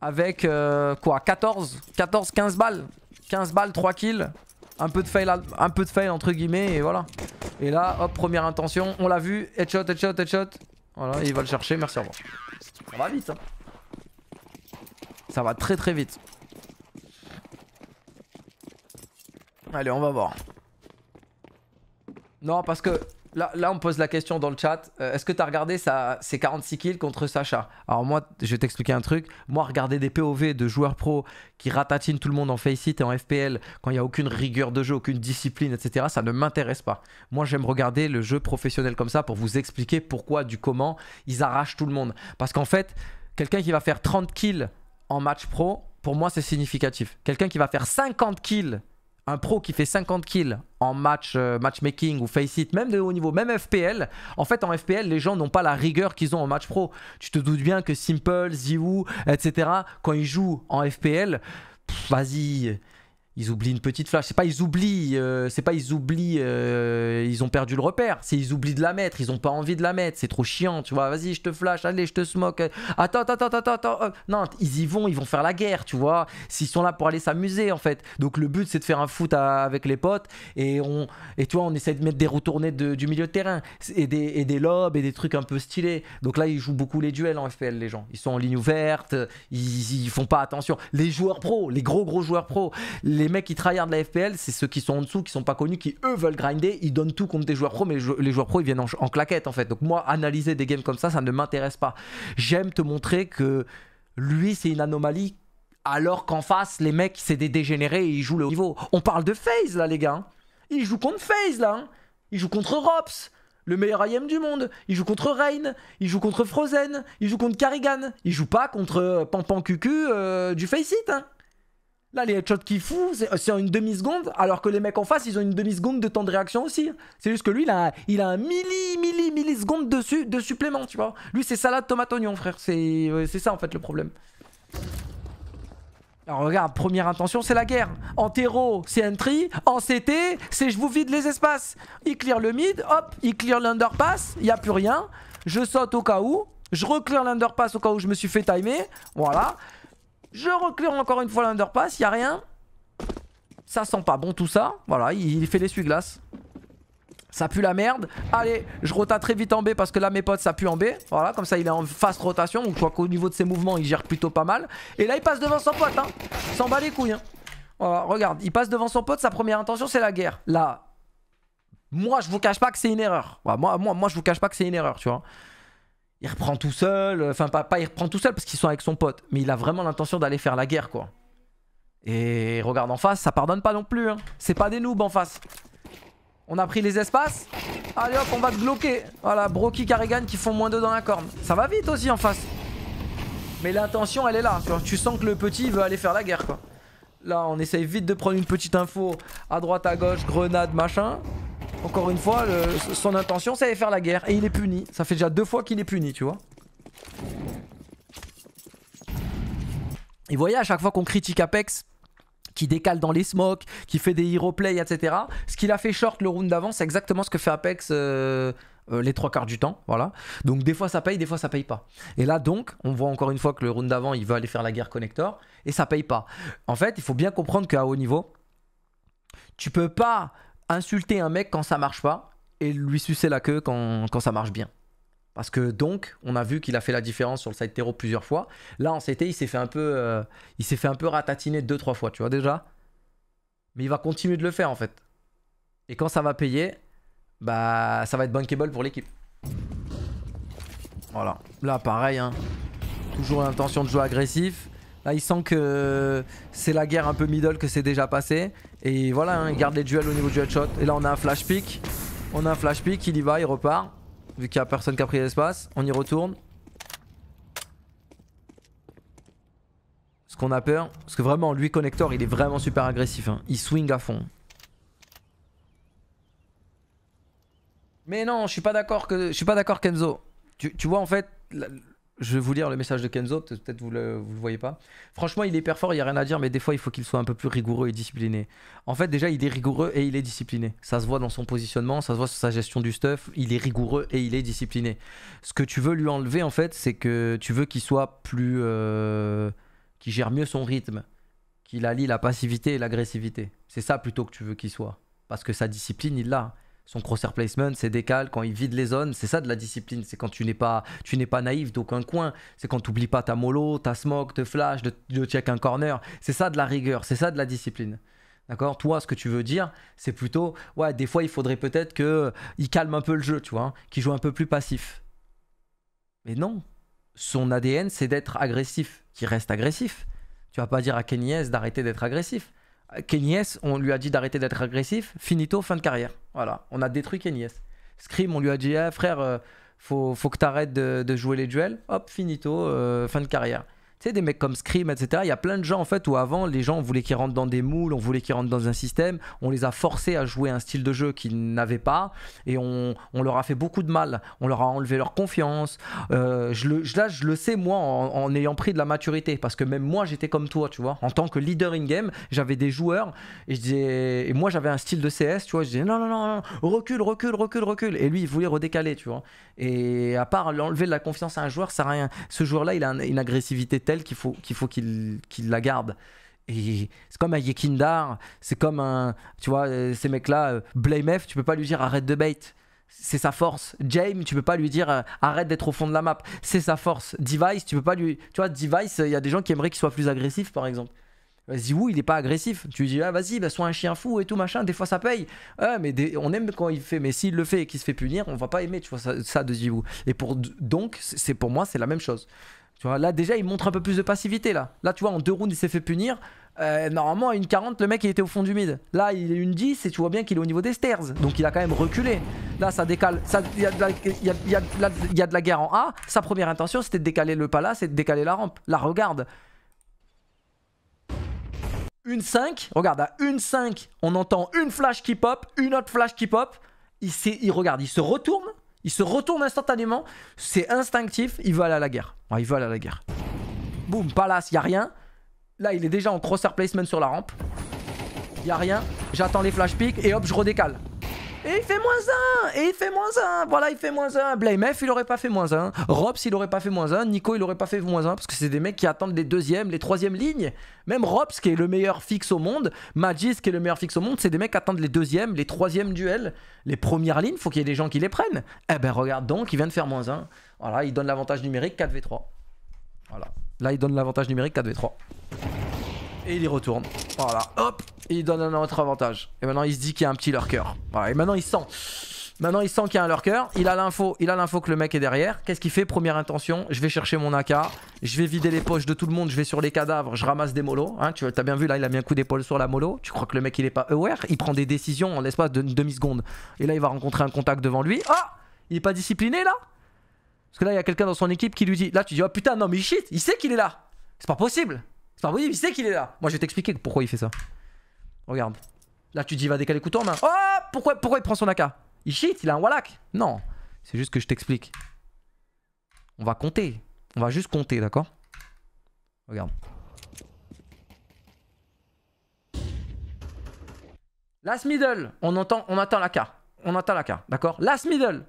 A: Avec euh, quoi 14, 14, 15 balles. 15 balles, 3 kills. Un peu de fail, un peu de fail entre guillemets, et voilà. Et là, hop, première intention. On l'a vu. Headshot, headshot, headshot. Voilà, il va le chercher. Merci, au revoir. Ça va vite. ça. Hein. Ça va très très vite. Allez, on va voir. Non, parce que là, on pose la question dans le chat. Euh, est-ce que tu as regardé ça, 46 kills contre Sacha Alors moi, je vais t'expliquer un truc. Moi, regarder des POV de joueurs pro qui ratatinent tout le monde en face et en FPL quand il n'y a aucune rigueur de jeu, aucune discipline, etc., ça ne m'intéresse pas. Moi, j'aime regarder le jeu professionnel comme ça pour vous expliquer pourquoi, du comment, ils arrachent tout le monde. Parce qu'en fait, quelqu'un qui va faire 30 kills en match pro, pour moi, c'est significatif. Quelqu'un qui va faire 50 kills un pro qui fait 50 kills en match euh, matchmaking ou face it, même de haut niveau, même FPL, en fait en FPL les gens n'ont pas la rigueur qu'ils ont en match pro. Tu te doutes bien que Simple, Ziwu, etc. quand ils jouent en FPL, vas-y, ils oublient une petite flash. C'est pas ils oublient, euh, c'est pas ils oublient, euh, ils ont perdu le repère. C'est ils oublient de la mettre, ils ont pas envie de la mettre. C'est trop chiant, tu vois. Vas-y, je te flash, allez, je te smoke. Attends, attends, attends, attends, attends. Euh. Non, ils y vont, ils vont faire la guerre, tu vois. S'ils sont là pour aller s'amuser, en fait. Donc le but, c'est de faire un foot avec les potes et on, et tu vois, on essaie de mettre des retournées de, du milieu de terrain et des, et des lobes et des trucs un peu stylés. Donc là, ils jouent beaucoup les duels en FPL, les gens. Ils sont en ligne ouverte, ils, font pas attention. Les joueurs pros les gros gros joueurs pros, les les mecs qui tryhardent la FPL, c'est ceux qui sont en dessous, qui sont pas connus, qui eux veulent grinder, ils donnent tout contre des joueurs pro, mais les joueurs pro ils viennent en, claquette en fait. Donc moi, analyser des games comme ça, ça ne m'intéresse pas. J'aime te montrer que lui, c'est une anomalie, alors qu'en face, les mecs, c'est des dégénérés et ils jouent le niveau. On parle de FaZe là, les gars. Hein. Ils jouent contre FaZe là. Hein. Ils jouent contre Robs, le meilleur IM du monde. Il joue contre Rain, il joue contre Frozen, il joue contre Carrigan. Il joue pas contre Pampan euh, euh, du Faceit. Hein. Là, les headshots qui fout, euh, c'est en une demi-seconde, alors que les mecs en face, ils ont une demi-seconde de temps de réaction aussi. C'est juste que lui, il a, un milli, milli, milliseconde de, de supplément, tu vois. Lui, c'est salade, tomate, oignon, frère. Euh, c'est ça, en fait, le problème. Alors regarde, première intention, c'est la guerre. En terreau, c'est entry. En CT, c'est je vous vide les espaces. Il clear le mid, hop, il clear l'underpass, il n'y a plus rien. Je saute au cas où. Je reclear l'underpass au cas où je me suis fait timer. Voilà. Je recule encore une fois l'underpass, y a rien. Ça sent pas bon tout ça. Voilà, il fait l'essuie-glace. Ça pue la merde. Allez, je rotate très vite en B parce que là, mes potes, ça pue en B. Voilà, comme ça, il est en face rotation. Donc, je crois qu'au niveau de ses mouvements, il gère plutôt pas mal. Et là, il passe devant son pote. Hein. S'en bat les couilles. Hein. Voilà, regarde, il passe devant son pote. Sa première intention, c'est la guerre. Là, moi, je vous cache pas que c'est une erreur. Moi, moi, moi, je vous cache pas que c'est une erreur, tu vois il reprend tout seul, euh, enfin pas, il reprend tout seul parce qu'ils sont avec son pote, mais il a vraiment l'intention d'aller faire la guerre quoi. Et regarde en face, ça pardonne pas non plus, hein. c'est pas des noobs en face. On a pris les espaces, allez hop on va te bloquer. Voilà, Broki, Carrigan qui font moins d'eux dans la corne. Ça va vite aussi en face. Mais l'intention elle est là, tu, tu sens que le petit veut aller faire la guerre quoi. Là on essaye vite de prendre une petite info à droite à gauche, grenade machin. Encore une fois, son intention, c'est faire la guerre. Et il est puni. Ça fait déjà deux fois qu'il est puni, tu vois. Et vous voyez, à chaque fois qu'on critique Apex, qui décale dans les smokes, qui fait des hero plays, etc. Ce qu'il a fait short le round d'avant, c'est exactement ce que fait Apex euh, euh, les trois quarts du temps. Voilà. Donc des fois ça paye, des fois ça paye pas. Et là donc, on voit encore une fois que le round d'avant, il veut aller faire la guerre connector et ça paye pas. En fait, il faut bien comprendre qu'à haut niveau, tu peux pas insulter un mec quand ça marche pas et lui sucer la queue quand, ça marche bien. Parce que donc, on a vu qu'il a fait la différence sur le side terreau plusieurs fois. Là, en CT, il s'est fait un peu, euh, il s'est fait un peu ratatiner deux trois fois, tu vois déjà. Mais il va continuer de le faire en fait. Et quand ça va payer, bah, ça va être bankable pour l'équipe. Voilà. Là, pareil, hein. toujours l'intention de jouer agressif. Là, il sent que c'est la guerre un peu middle que c'est déjà passé. Et voilà, hein, il garde les duels au niveau du headshot. Et là, on a un flash pick. On a un flash pick, il y va, il repart. Vu qu'il n'y a personne qui a pris l'espace. On y retourne. Ce qu'on a peur, parce que vraiment, lui, connector, il est vraiment super agressif. Hein. Il swing à fond. Mais non, je suis pas d'accord que je suis pas d'accord Kenzo. Tu, vois en fait je vais vous lire le message de Kenzo, peut-être vous le, le voyez pas. Franchement, il est hyper fort, il n'y a rien à dire, mais des fois, il faut qu'il soit un peu plus rigoureux et discipliné. En fait, déjà, il est rigoureux et il est discipliné. Ça se voit dans son positionnement, ça se voit sur sa gestion du stuff. Il est rigoureux et il est discipliné. Ce que tu veux lui enlever, en fait, c'est que tu veux qu'il soit plus. Euh, qu'il gère mieux son rythme, qu'il allie la passivité et l'agressivité. C'est ça plutôt que tu veux qu'il soit. Parce que sa discipline, il l'a son crosshair placement, ses décales, quand il vide les zones, c'est ça de la discipline, c'est quand tu n'es pas, tu n'es pas naïf d'aucun coin, c'est quand tu n'oublies pas ta mollo, ta smoke, te flash, de, de check un corner, c'est ça de la rigueur, c'est ça de la discipline. D'accord Toi, ce que tu veux dire, c'est plutôt, ouais, des fois, il faudrait peut-être qu'il calme un peu le jeu, tu vois, hein, qu'il joue un peu plus passif. Mais non, son ADN, c'est d'être agressif, qu'il reste agressif. Tu vas pas dire à Kenny d'arrêter d'être agressif. Kenyes, on lui a dit d'arrêter d'être agressif, finito, fin de carrière. Voilà, on a détruit Kenyes. Scream, on lui a dit, eh, frère, euh, faut, que t'arrêtes de, de, jouer les duels, hop, finito, euh, fin de carrière tu sais, des mecs comme Scream, etc. Il y a plein de gens en fait où avant les gens voulaient qu'ils rentrent dans des moules, on voulait qu'ils rentrent dans un système, on les a forcés à jouer un style de jeu qu'ils n'avaient pas et on, on, leur a fait beaucoup de mal, on leur a enlevé leur confiance. Euh, je le, là, je le sais moi en, ayant pris de la maturité parce que même moi j'étais comme toi, tu vois. En tant que leader in game, j'avais des joueurs et je disais, moi j'avais un style de CS, tu vois, je disais non, non, non, non, recule, recule, recule, recule. Et lui il voulait redécaler, tu vois. Et à part l'enlever de la confiance à un joueur, ça à rien. Ce joueur là il a une agressivité qu'il faut qu'il faut qu'il la garde. Et c'est comme un Yekindar, c'est comme un. Tu vois, euh, ces mecs-là, euh, BlameF tu peux pas lui dire arrête de bait. C'est sa force. James, tu peux pas lui dire euh, arrête d'être au fond de la map. C'est sa force. Device, tu peux pas lui. Tu vois, Device, il y a des gens qui aimeraient qu'il soit plus agressif, par exemple. Bah, Ziwoo, il est pas agressif. Tu lui dis, ah, vas-y, bah, sois un chien fou et tout, machin. Des fois, ça paye. Ah, mais des... on aime quand il fait, mais s'il le fait et qu'il se fait punir, on va pas aimer, tu vois, ça, ça de Ziwoo. Et pour donc, c'est pour moi, c'est la même chose là déjà il montre un peu plus de passivité là. Là tu vois en deux rounds il s'est fait punir. Euh, normalement à une 40 le mec il était au fond du mid. Là il est une 10 et tu vois bien qu'il est au niveau des stairs. Donc il a quand même reculé. Là ça décale. Ça, il, y a de la, guerre en A. Sa première intention c'était de décaler le palace et de décaler la rampe. Là regarde. Une 5. Regarde à une 5 on entend une flash qui pop, une autre flash qui pop. il regarde, il se retourne il se retourne instantanément. C'est instinctif. Il veut aller à la guerre. Ouais, il veut aller à la guerre. Boum, palace, il a rien. Là, il est déjà en crosser placement sur la rampe. Il a rien. J'attends les flash picks et hop, je redécale. Et il fait moins 1 Et il fait moins 1 Voilà, il fait moins 1 Blamef, il aurait pas fait moins 1. Robs, il aurait pas fait moins 1. Nico, il aurait pas fait moins 1. Parce que c'est des mecs qui attendent les deuxièmes, les troisièmes lignes. Même Robs, qui est le meilleur fixe au monde. Magis, qui est le meilleur fixe au monde. C'est des mecs qui attendent les deuxièmes, les troisièmes duels. Les premières lignes, faut qu'il y ait des gens qui les prennent. Eh ben, regarde donc, il vient de faire moins 1. Voilà, il donne l'avantage numérique 4v3. Voilà. Là, il donne l'avantage numérique 4v3 et il y retourne. Voilà, hop, il donne un autre avantage. Et maintenant il se dit qu'il y a un petit lurker. Voilà, et maintenant il sent. Maintenant il sent qu'il y a un lurker, il a l'info, il a l'info que le mec est derrière. Qu'est-ce qu'il fait Première intention, je vais chercher mon AK, je vais vider les poches de tout le monde, je vais sur les cadavres, je ramasse des molos. Hein, tu as bien vu là, il a mis un coup d'épaule sur la mollo. Tu crois que le mec il est pas aware Il prend des décisions en l'espace d'une demi-seconde. Et là il va rencontrer un contact devant lui. Ah Il est pas discipliné là Parce que là il y a quelqu'un dans son équipe qui lui dit, là tu dis, oh putain non mais il shit, il sait qu'il est là. C'est pas possible c'est il sait qu'il est là. Moi, je vais t'expliquer pourquoi il fait ça. Regarde. Là, tu dis, il va décaler couteau en main. Oh pourquoi, il prend son AK Il cheat, il a un Wallach. Non, c'est juste que je t'explique. On va compter. On va juste compter, d'accord Regarde. Last middle, on entend, on attend la On attend la carte, d'accord Last middle.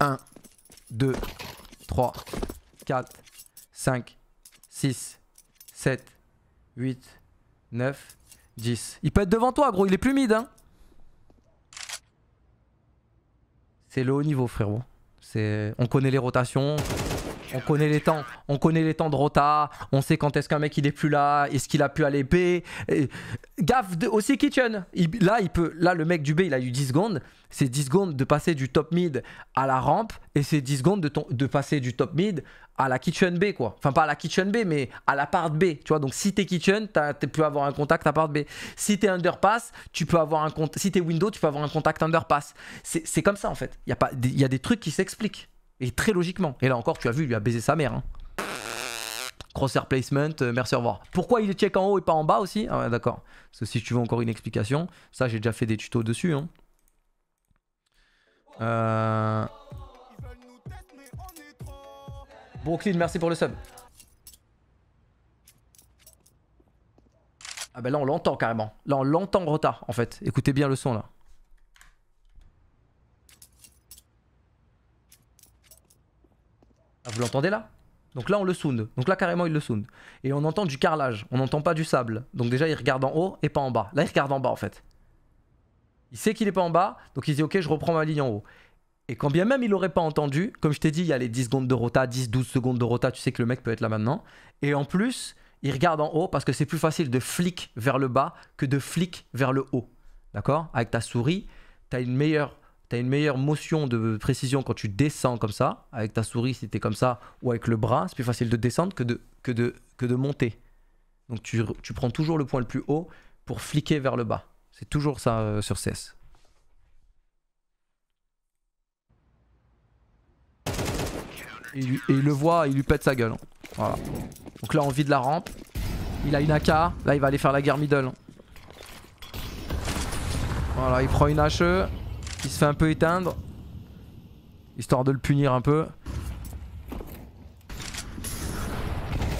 A: 1, 2, 3, 4, 5, 6, 7, 8, 9, 10. Il peut être devant toi, gros. Il est plus mid, hein. C'est le haut niveau, frérot. On connaît les rotations on connaît les temps, on connaît les temps de rota, on sait quand est-ce qu'un mec il est plus là, est-ce qu'il a pu aller B. Gaffe aussi Kitchen. là, il peut, là, le mec du B, il a eu 10 secondes. C'est 10 secondes de passer du top mid à la rampe et c'est 10 secondes de, passer du top mid à la kitchen B quoi. Enfin pas à la kitchen B mais à la part B, tu vois. Donc si t'es kitchen, tu peux avoir un contact à part B. Si t'es underpass, tu peux avoir un contact, Si t'es window, tu peux avoir un contact underpass. C'est comme ça en fait. y a pas, il y a des trucs qui s'expliquent. Et très logiquement. Et là encore, tu as vu, il lui a baisé sa mère. Cross hein. air placement, euh, merci, au revoir. Pourquoi il check en haut et pas en bas aussi Ah ouais, d'accord. si tu veux encore une explication, ça j'ai déjà fait des tutos dessus. Hein. Euh, Brooklyn, merci pour le sub. Ah ben là on l'entend carrément. Là on l'entend en retard en fait. Écoutez bien le son là. Ah, vous l'entendez là donc là, on le sound. Donc là, carrément, il le sound. Et on entend du carrelage. On n'entend pas du sable. Donc déjà, il regarde en haut et pas en bas. Là, il regarde en bas, en fait. Il sait qu'il n'est pas en bas. Donc il dit, OK, je reprends ma ligne en haut. Et quand bien même il aurait pas entendu, comme je t'ai dit, il y a les 10 secondes de rota, 10, 12 secondes de rota. Tu sais que le mec peut être là maintenant. Et en plus, il regarde en haut parce que c'est plus facile de flic vers le bas que de flic vers le haut. D'accord Avec ta souris, tu as une meilleure T'as une meilleure motion de précision quand tu descends comme ça, avec ta souris si t'es comme ça, ou avec le bras, c'est plus facile de descendre que de, que que de monter. Donc tu, prends toujours le point le plus haut pour fliquer vers le bas. C'est toujours ça euh, sur CS. Et, et, il le voit, il lui pète sa gueule. Hein. Voilà. Donc là on vide la rampe. Il a une AK, là il va aller faire la guerre middle. Hein. Voilà, il prend une HE. Il se fait un peu éteindre. Histoire de le punir un peu.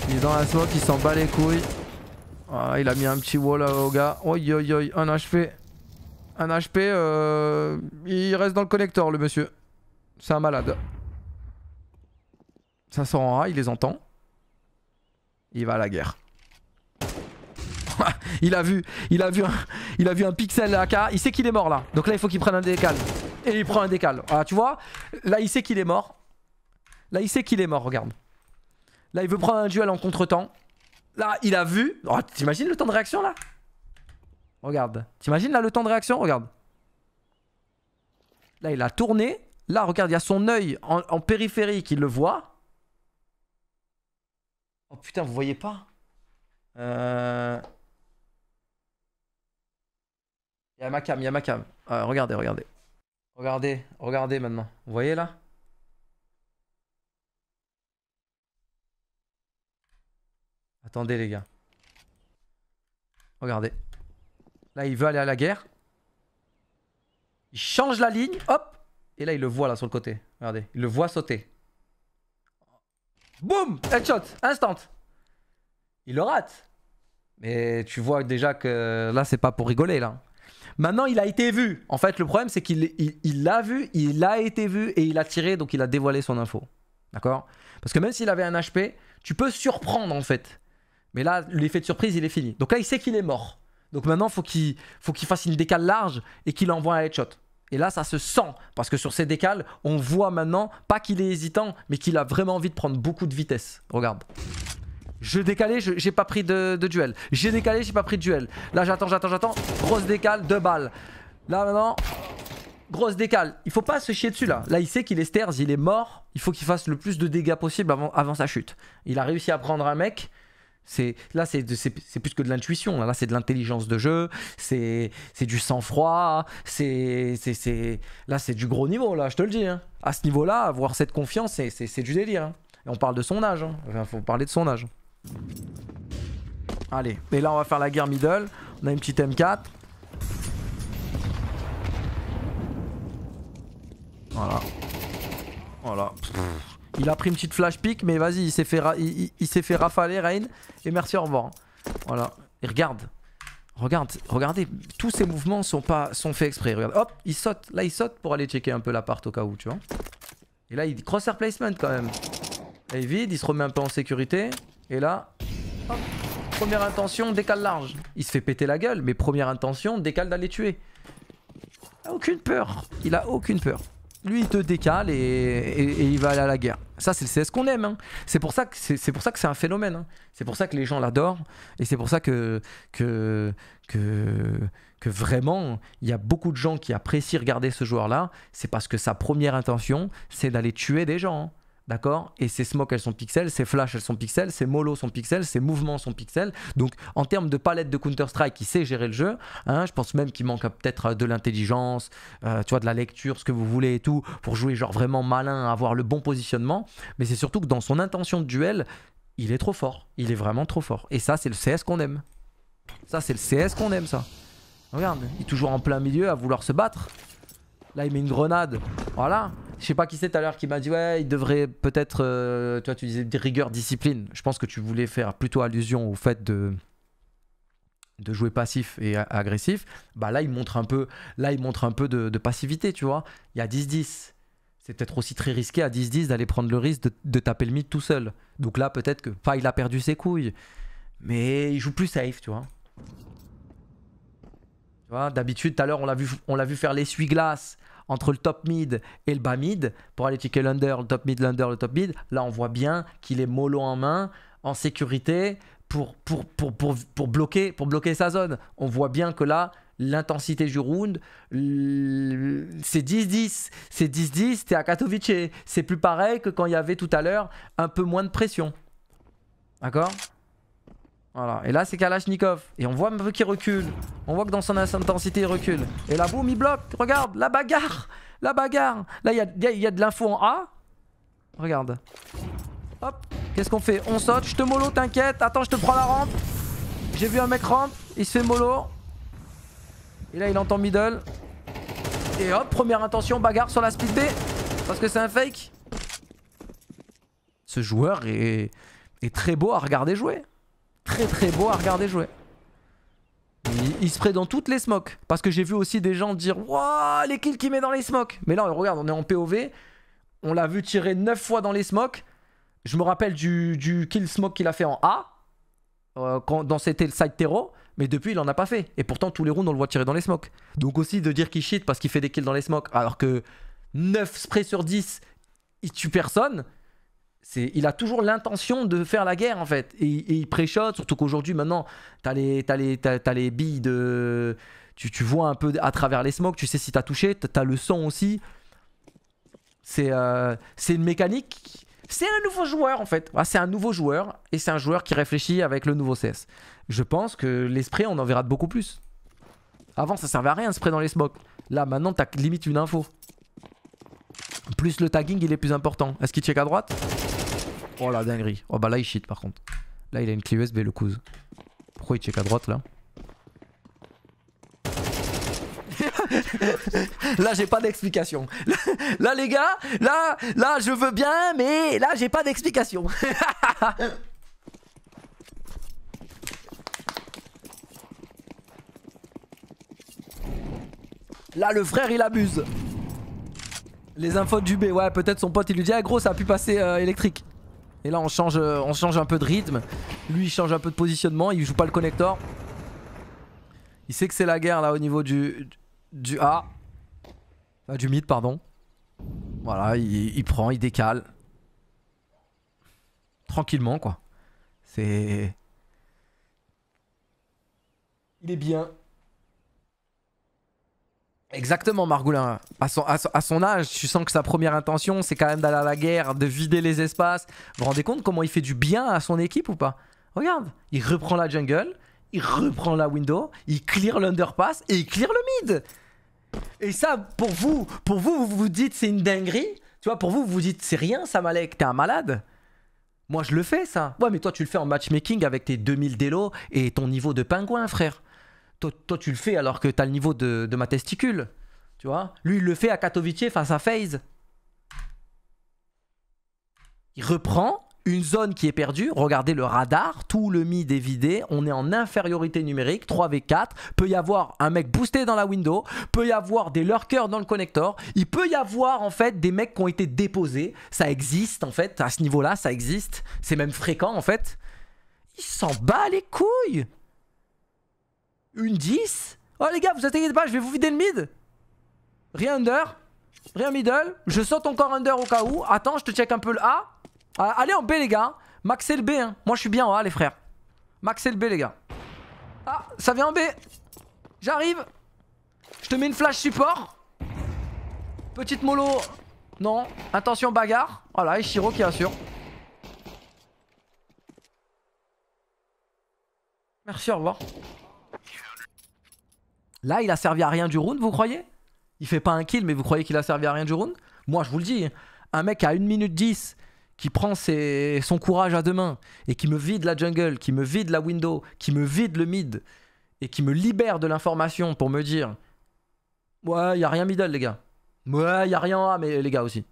A: Il est dans la smoke, il s'en bat les couilles. Ah, il a mis un petit wall au gars. Oi, oi, oi, un HP. Un HP, euh, il reste dans le connecteur le monsieur. C'est un malade. Ça sort en A, il les entend. Il va à la guerre. *laughs* il a vu, il a vu, un, il a vu un pixel AK. Il sait qu'il est mort là. Donc là, il faut qu'il prenne un décal. Et il prend un décal. Ah, tu vois Là, il sait qu'il est mort. Là, il sait qu'il est mort. Regarde. Là, il veut prendre un duel en contre-temps. Là, il a vu. Oh, t'imagines le temps de réaction là Regarde. T'imagines là le temps de réaction Regarde. Là, il a tourné. Là, regarde, il y a son œil en, périphérie qui le voit. Oh putain, vous voyez pas euh... Il y a ma cam, il y a ma cam. Euh, regardez, regardez. Regardez, regardez maintenant. Vous voyez là Attendez les gars. Regardez. Là, il veut aller à la guerre. Il change la ligne, hop Et là, il le voit là sur le côté. Regardez, il le voit sauter. Boum Headshot, instant. Il le rate. Mais tu vois déjà que là, c'est pas pour rigoler là. Maintenant, il a été vu. En fait, le problème, c'est qu'il l'a vu, il a été vu et il a tiré, donc il a dévoilé son info. D'accord Parce que même s'il avait un HP, tu peux surprendre en fait. Mais là, l'effet de surprise, il est fini. Donc là, il sait qu'il est mort. Donc maintenant, faut qu'il faut qu'il fasse une décale large et qu'il envoie un headshot. Et là, ça se sent parce que sur ces décales, on voit maintenant pas qu'il est hésitant, mais qu'il a vraiment envie de prendre beaucoup de vitesse. Regarde. Je décalais, j'ai pas pris de, duel. J'ai décalé, j'ai pas pris de duel. Là, j'attends, j'attends, j'attends. Grosse décale, deux balles. Là, maintenant, grosse décale. Il faut pas se chier dessus là. Là, il sait qu'il est stairs, il est mort. Il faut qu'il fasse le plus de dégâts possible avant, avant sa chute. Il a réussi à prendre un mec. C'est là, c'est plus que de l'intuition. Là, c'est de l'intelligence de jeu. C'est du sang-froid. là, c'est du gros niveau. Là, je te le dis. Hein. À ce niveau-là, avoir cette confiance, c'est du délire. Hein. Et on parle de son âge. Il hein. faut parler de son âge. Allez, et là on va faire la guerre middle. On a une petite M4. Voilà. Voilà. Il a pris une petite flash pick, mais vas-y, il s'est fait, il, s'est fait rafaler, Rain. Et merci, au revoir. Voilà. Et regarde. Regarde, regardez, tous ces mouvements sont pas sont faits exprès. hop, il saute. Là, il saute pour aller checker un peu l'appart au cas où, tu vois. Et là, il cross air placement quand même. Et il vide, il se remet un peu en sécurité. Et là, première intention, décale large. Il se fait péter la gueule, mais première intention, décale d'aller tuer. aucune peur. Il a aucune peur. Lui, il te décale et, il va aller à la guerre. Ça, c'est ce qu'on aime. Hein. C'est pour ça que c'est un phénomène. Hein. C'est pour ça que les gens l'adorent. Et c'est pour ça que, que, que, vraiment, il y a beaucoup de gens qui apprécient regarder ce joueur-là. C'est parce que sa première intention, c'est d'aller tuer des gens. Hein d'accord Et ses smokes, elles sont pixels, Ses flash, elles sont pixels, Ses mollo sont pixels, Ses mouvements sont pixels. Donc, en termes de palette de Counter-Strike, il sait gérer le jeu. Hein. je pense même qu'il manque peut-être euh, de l'intelligence, euh, tu vois, de la lecture, ce que vous voulez et tout, pour jouer genre vraiment malin, avoir le bon positionnement. Mais c'est surtout que dans son intention de duel, il est trop fort. Il est vraiment trop fort. Et ça, c'est le CS qu'on aime. Ça, c'est le CS qu'on aime, ça. Regarde, il est toujours en plein milieu à vouloir se battre. Là, il met une grenade. Voilà. Je sais pas qui c'est tout à l'heure qui m'a dit ouais il devrait peut-être euh, toi tu disais rigueur discipline. Je pense que tu voulais faire plutôt allusion au fait de de jouer passif et agressif. Bah là il montre un peu là il montre un peu de, passivité tu vois. Il y a 10-10. C'est peut-être aussi très risqué à 10-10 d'aller prendre le risque de, taper le mid tout seul. Donc là peut-être que pas il a perdu ses couilles, mais il joue plus safe tu vois. Tu vois d'habitude tout à l'heure on l'a vu on l'a vu faire l'essuie-glace entre le top mid et le bas mid pour aller checker l'under, le top mid, l'under, le top mid. Là, on voit bien qu'il est mollo en main, en sécurité pour, pour, bloquer, pour bloquer sa zone. On voit bien que là, l'intensité du round, c'est 10-10, c'est 10-10, t'es à Katowice. C'est plus pareil que quand il y avait tout à l'heure un peu moins de pression. D'accord et là, c'est Kalashnikov Et on voit un peu qu'il recule. On voit que dans son intensité, il recule. Et là, boum, il bloque. Regarde, la bagarre. La bagarre. Là, il y a, y a, de l'info en A. Regarde. Hop. Qu'est-ce qu'on fait On saute. Je te mollo, t'inquiète. Attends, je te prends la rampe. J'ai vu un mec rampe. Il se fait mollo. Et là, il entend middle. Et hop, première intention, bagarre sur la speed B. Parce que c'est un fake. Ce joueur est, est très beau à regarder jouer très très beau à regarder jouer. Il, spray dans toutes les smokes. Parce que j'ai vu aussi des gens dire Wouah, les kills qu'il met dans les smokes. Mais là, regarde, on est en POV. On l'a vu tirer 9 fois dans les smokes. Je me rappelle du, kill smoke qu'il a fait en A. Euh, quand, dans c'était le side terreau. Mais depuis, il en a pas fait. Et pourtant, tous les rounds, on le voit tirer dans les smokes. Donc aussi, de dire qu'il shit parce qu'il fait des kills dans les smokes. Alors que 9 sprays sur 10, il tue personne il a toujours l'intention de faire la guerre en fait. Et, il préchote, surtout qu'aujourd'hui maintenant, t'as les, as les, les billes de... Tu, tu, vois un peu à travers les smokes, tu sais si t'as touché, t'as le son aussi. C'est euh, une mécanique. C'est un nouveau joueur en fait. Ah, c'est un nouveau joueur et c'est un joueur qui réfléchit avec le nouveau CS. Je pense que l'esprit, on en verra beaucoup plus. Avant, ça servait à rien de spray dans les smokes. Là, maintenant, t'as limite une info. Plus le tagging, il est plus important. Est-ce qu'il check à droite Oh la dinguerie. Oh bah là il shit par contre. Là il a une clé USB le couze. Pourquoi il check à droite là *laughs* là j'ai pas d'explication. *laughs* Là les gars, là, là je veux bien, mais là j'ai pas d'explication. *laughs* là le frère il abuse. Les infos du B, ouais peut-être son pote il lui dit ah, gros ça a pu passer euh, électrique. Et là on change, euh, on change un peu de rythme. Lui il change un peu de positionnement, il joue pas le connector. Il sait que c'est la guerre là au niveau du, du A. Ah, du mid pardon. Voilà, il, il prend, il décale. Tranquillement quoi. C'est... Il est bien. Exactement, Margoulin. À son, âge, tu sens que sa première intention, c'est quand même d'aller à la guerre, de vider les espaces. Vous vous rendez compte comment il fait du bien à son équipe ou pas Regarde, il reprend la jungle, il reprend la window, il clear l'underpass et il clear le mid. Et ça, pour vous, pour vous, vous dites c'est une dinguerie. Tu vois, pour vous, vous vous dites c'est rien, ça Malek, t'es un malade. Moi, je le fais, ça. Ouais, mais toi, tu le fais en matchmaking avec tes 2000 délos et ton niveau de pingouin, frère. Toi, tu le fais alors que t'as le niveau de, de, ma testicule. Tu vois Lui, il le fait à Katowice face à FaZe. Il reprend une zone qui est perdue. Regardez le radar, tout le mid est vidé. On est en infériorité numérique, 3v4. Peut y avoir un mec boosté dans la window. Peut y avoir des lurkers dans le connector. Il peut y avoir en fait des mecs qui ont été déposés. Ça existe en fait. À ce niveau-là, ça existe. C'est même fréquent en fait. Il s'en bat les couilles une 10 Oh les gars, vous attaquez pas, je vais vous vider le mid. Rien under. Rien middle. Je saute encore under au cas où. Attends, je te check un peu le A. Ah, allez en B les gars. Maxer le B. Hein. Moi je suis bien en A les frères. Maxer le B les gars. Ah, ça vient en B. J'arrive. Je te mets une flash support. Petite mollo. Non. Attention bagarre. Voilà, Ishiro qui assure. Merci, au revoir. Là, il a servi à rien du round, vous croyez Il fait pas un kill, mais vous croyez qu'il a servi à rien du round Moi, je vous le dis, un mec à 1 minute 10 qui prend ses, son courage à deux mains et qui me vide la jungle, qui me vide la window, qui me vide le mid et qui me libère de l'information pour me dire Ouais, y a rien middle, les gars. Ouais, y a rien A, mais les gars aussi.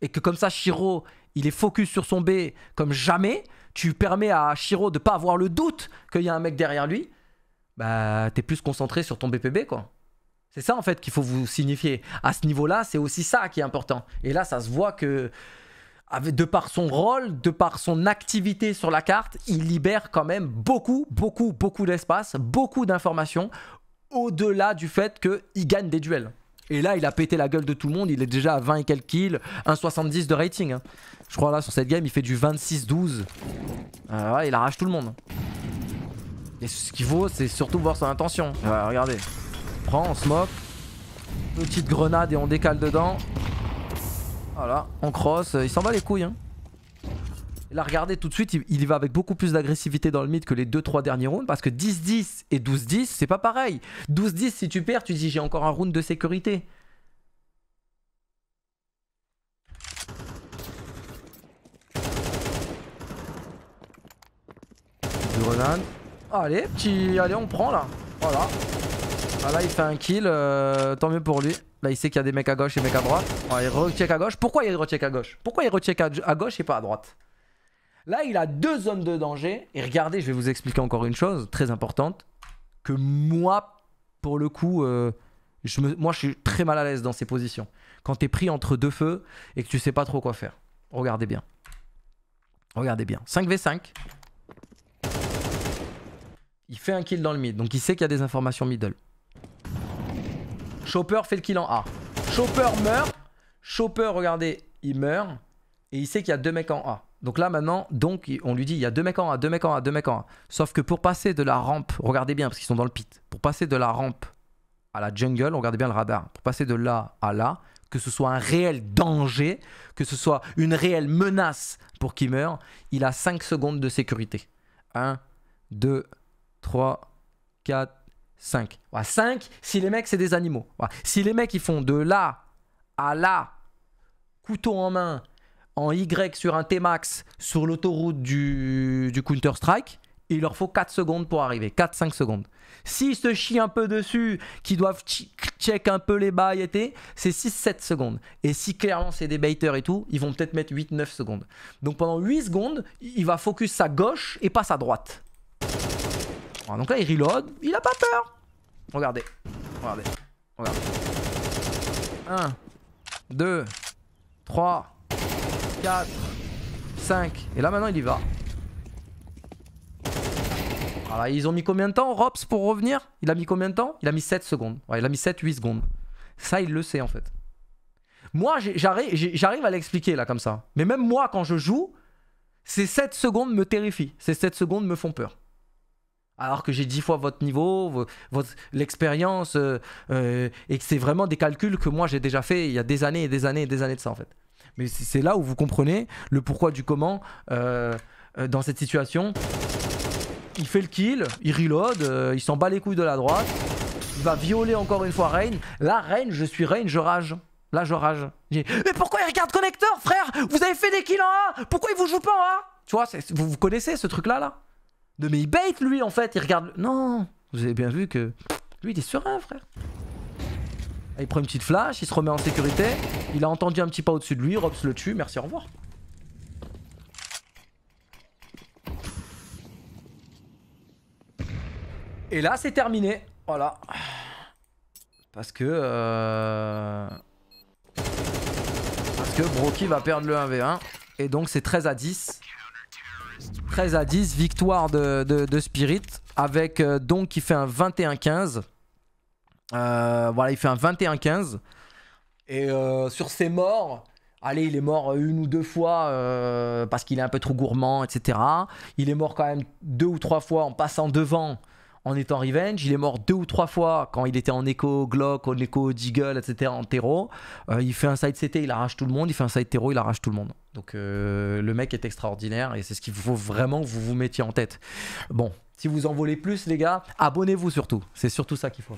A: Et que comme ça, Shiro, il est focus sur son B comme jamais. Tu permets à Shiro de pas avoir le doute qu'il y a un mec derrière lui bah, t'es plus concentré sur ton BPB, quoi. C'est ça, en fait, qu'il faut vous signifier. À ce niveau-là, c'est aussi ça qui est important. Et là, ça se voit que, de par son rôle, de par son activité sur la carte, il libère quand même beaucoup, beaucoup, beaucoup d'espace, beaucoup d'informations, au-delà du fait qu'il gagne des duels. Et là, il a pété la gueule de tout le monde. Il est déjà à 20 et quelques kills, 1,70 de rating. Hein. Je crois là, sur cette game, il fait du 26-12. Ah il arrache tout le monde. Et ce qu'il faut, c'est surtout voir son intention. Voilà, regardez. Prends, on se moque. Petite grenade et on décale dedans. Voilà, on cross. Il s'en va les couilles. Hein. là, regardez, tout de suite, il, y va avec beaucoup plus d'agressivité dans le mythe que les 2-3 derniers rounds. Parce que 10-10 et 12-10, c'est pas pareil. 12-10, si tu perds, tu dis j'ai encore un round de sécurité. Grenade. Allez, petit... Allez, on prend là. Voilà. Ah, là, il fait un kill. Euh, tant mieux pour lui. Là, il sait qu'il y a des mecs à gauche et des mecs à droite. Ah, il recheck à gauche. Pourquoi il recheck à gauche Pourquoi il recheck à gauche et pas à droite Là, il a deux zones de danger. Et regardez, je vais vous expliquer encore une chose très importante. Que moi, pour le coup, euh, je me, moi, je suis très mal à l'aise dans ces positions. Quand tu es pris entre deux feux et que tu sais pas trop quoi faire. Regardez bien. Regardez bien. 5v5. Il fait un kill dans le mid, donc il sait qu'il y a des informations middle. Chopper fait le kill en A. Chopper meurt. Chopper, regardez, il meurt. Et il sait qu'il y a deux mecs en A. Donc là maintenant, donc on lui dit il y a deux mecs en A, deux mecs en A, deux mecs en A. Sauf que pour passer de la rampe, regardez bien parce qu'ils sont dans le pit. Pour passer de la rampe à la jungle, regardez bien le radar. Pour passer de là à là, que ce soit un réel danger, que ce soit une réelle menace pour qu'il meure, il a 5 secondes de sécurité. 1, 2, 3, 4, 5. 5 si les mecs, c'est des animaux. Si les mecs, ils font de là à là, couteau en main, en Y sur un T-Max, sur l'autoroute du, du Counter-Strike, il leur faut 4 secondes pour arriver, 4-5 secondes. S'ils se chient un peu dessus, qu'ils doivent check un peu les bails et c'est 6-7 secondes. Et si clairement c'est des baiters et tout, ils vont peut-être mettre 8-9 secondes. Donc pendant 8 secondes, il va focus sa gauche et pas sa droite. Hein. donc là, il reload. Il a pas peur. Regardez. Regardez. Regardez. 1, 2, 3, 4, 5. Et là, maintenant, il y va. Voilà, ils ont mis combien de temps, Rops, pour revenir Il a mis combien de temps Il a mis 7 secondes. Ouais, il a mis 7-8 secondes. Ça, il le sait, en fait. Moi, j'arrive à l'expliquer, là, comme ça. Mais même moi, quand je joue, ces 7 secondes me terrifient. Ces 7 secondes me font peur alors que j'ai dix fois votre niveau, votre, l'expérience, euh, euh, et que c'est vraiment des calculs que moi j'ai déjà fait il y a des années et des années et des années de ça en fait. Mais c'est là où vous comprenez le pourquoi du comment euh, dans cette situation. Il fait le kill, il reload, il s'en bat les couilles de la droite, il va violer encore une fois reine Là, reine je suis Rain, je rage. Là, je rage. Mais pourquoi il regarde connecteur, frère Vous avez fait des kills en A Pourquoi il vous joue pas en A Tu vois, vous, vous connaissez ce truc-là, là de mais il bait lui en fait, il regarde. Non, vous avez bien vu que lui il est serein frère. Ah, il prend une petite flash, il se remet en sécurité. Il a entendu un petit pas au-dessus de lui, Robs le tue, merci, au revoir. Et là c'est terminé, voilà. Parce que... Euh, parce que Broky va perdre le 1v1. Et donc c'est 13 à 10. 13 à 10, victoire de, Spirit avec euh, donc il fait un 21-15. Euh, voilà, il fait un 21-15. Et euh, sur ses morts, allez, il est mort une ou deux fois parce qu'il est un peu trop gourmand, etc. Il est mort quand même deux ou trois fois en passant devant en étant revenge. Il est mort deux ou trois fois quand il était en écho Glock, en écho Deagle, etc. en terreau. Euh, il fait un side CT, il arrache tout le monde. Il fait un side terreau, il arrache tout le monde. Donc euh, le mec est extraordinaire et c'est ce qu'il faut vraiment que vous vous mettiez en tête. Bon, si vous en voulez plus, les gars, abonnez-vous surtout. C'est surtout ça qu'il faut.